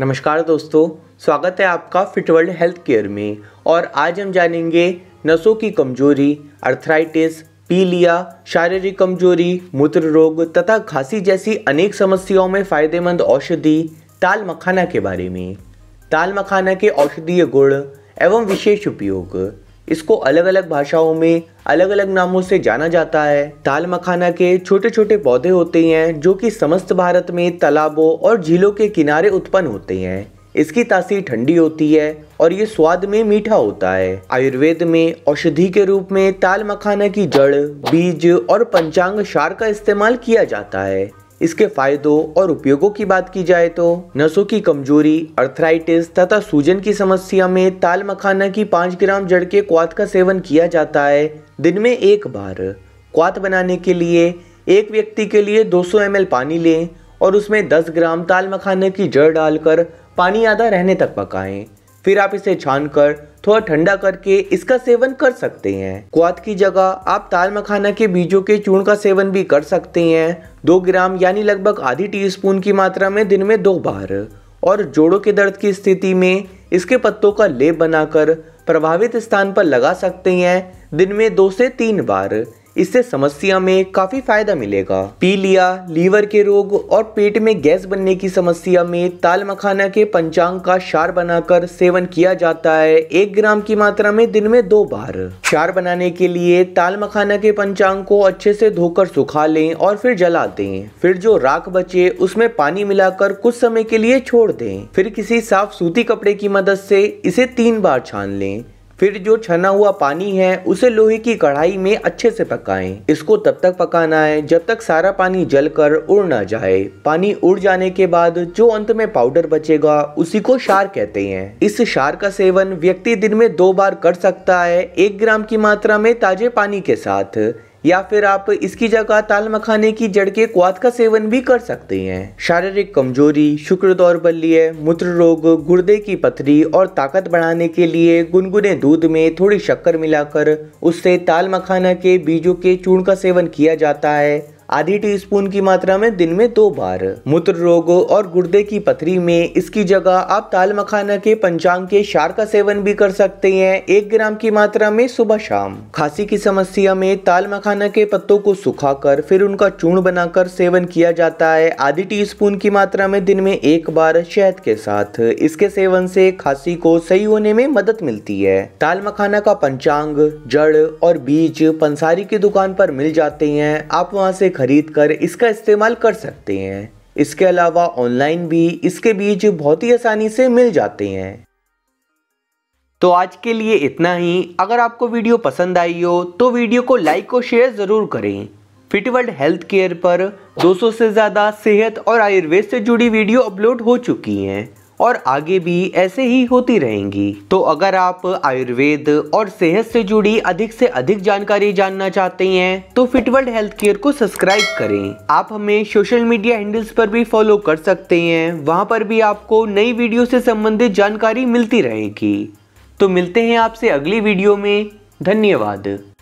नमस्कार दोस्तों स्वागत है आपका फिट वर्ल्ड हेल्थ केयर में और आज हम जानेंगे नसों की कमजोरी अर्थराइटिस पीलिया शारीरिक कमजोरी मूत्र रोग तथा खांसी जैसी अनेक समस्याओं में फायदेमंद औषधि ताल मखाना के बारे में ताल मखाना के औषधीय गुण एवं विशेष उपयोग इसको अलग अलग भाषाओं में अलग अलग नामों से जाना जाता है ताल मखाना के छोटे छोटे पौधे होते हैं जो कि समस्त भारत में तालाबों और झीलों के किनारे उत्पन्न होते हैं इसकी तासीर ठंडी होती है और ये स्वाद में मीठा होता है आयुर्वेद में औषधि के रूप में ताल मखाना की जड़ बीज और पंचांग शार का इस्तेमाल किया जाता है इसके फायदों और उपयोगों की बात की जाए तो नसों की कमजोरी अर्थराइटिस तथा सूजन की समस्या में ताल मखाना की पाँच ग्राम जड़ के क्वात का सेवन किया जाता है दिन में एक बार क्वात बनाने के लिए एक व्यक्ति के लिए 200 सौ पानी लें और उसमें 10 ग्राम ताल मखाने की जड़ डालकर पानी आधा रहने तक पकाएं फिर आप इसे छान कर थोड़ा ठंडा करके इसका सेवन कर सकते हैं क्वात की जगह आप ताल मखाना के बीजों के चूर्ण का सेवन भी कर सकते हैं दो ग्राम यानी लगभग आधी टीस्पून की मात्रा में दिन में दो बार और जोड़ों के दर्द की स्थिति में इसके पत्तों का लेप बनाकर प्रभावित स्थान पर लगा सकते हैं दिन में दो से तीन बार इससे समस्या में काफी फायदा मिलेगा पीलिया लीवर के रोग और पेट में गैस बनने की समस्या में ताल मखाना के पंचांग का शार बनाकर सेवन किया जाता है एक ग्राम की मात्रा में दिन में दो बार शार बनाने के लिए ताल मखाना के पंचांग को अच्छे से धोकर सुखा लें और फिर जला दें फिर जो राख बचे उसमें पानी मिलाकर कुछ समय के लिए छोड़ दें फिर किसी साफ सूती कपड़े की मदद से इसे तीन बार छान लें फिर जो छना हुआ पानी है उसे लोहे की कढ़ाई में अच्छे से पकाएं। इसको तब तक पकाना है जब तक सारा पानी जलकर उड़ ना जाए पानी उड़ जाने के बाद जो अंत में पाउडर बचेगा उसी को शार कहते हैं इस शार का सेवन व्यक्ति दिन में दो बार कर सकता है एक ग्राम की मात्रा में ताजे पानी के साथ या फिर आप इसकी जगह ताल मखाने की जड़ के क्वाद का सेवन भी कर सकते हैं शारीरिक कमजोरी शुक्र दौर्बल्य मूत्र रोग गुर्दे की पथरी और ताकत बढ़ाने के लिए गुनगुने दूध में थोड़ी शक्कर मिलाकर उससे ताल मखाना के बीजों के चूर्ण का सेवन किया जाता है आधी टीस्पून की मात्रा में दिन में दो बार मूत्र रोगों और गुर्दे की पथरी में इसकी जगह आप ताल मखाना के पंचांग के शार का सेवन भी कर सकते हैं एक ग्राम की मात्रा में सुबह शाम खांसी की समस्या में ताल मखाना के पत्तों को सुखाकर फिर उनका चूर्ण बनाकर सेवन किया जाता है आधी टी स्पून की मात्रा में दिन में एक बार शहद के साथ इसके सेवन से खांसी को सही होने में मदद मिलती है ताल मखाना का पंचांग जड़ और बीज पंसारी की दुकान पर मिल जाते हैं आप वहाँ से खरीद कर इसका इस्तेमाल कर सकते हैं इसके अलावा ऑनलाइन भी इसके बीज बहुत ही आसानी से मिल जाते हैं तो आज के लिए इतना ही अगर आपको वीडियो पसंद आई हो तो वीडियो को लाइक और शेयर ज़रूर करें फिट वर्ल्ड हेल्थ केयर पर 200 से ज़्यादा सेहत और आयुर्वेद से जुड़ी वीडियो अपलोड हो चुकी हैं और आगे भी ऐसे ही होती रहेंगी तो अगर आप आयुर्वेद और सेहत से जुड़ी अधिक से अधिक जानकारी जानना चाहते हैं तो फिटवर्ल्ड हेल्थ केयर को सब्सक्राइब करें आप हमें सोशल मीडिया हैंडल्स पर भी फॉलो कर सकते हैं वहाँ पर भी आपको नई वीडियो से संबंधित जानकारी मिलती रहेगी तो मिलते हैं आपसे अगली वीडियो में धन्यवाद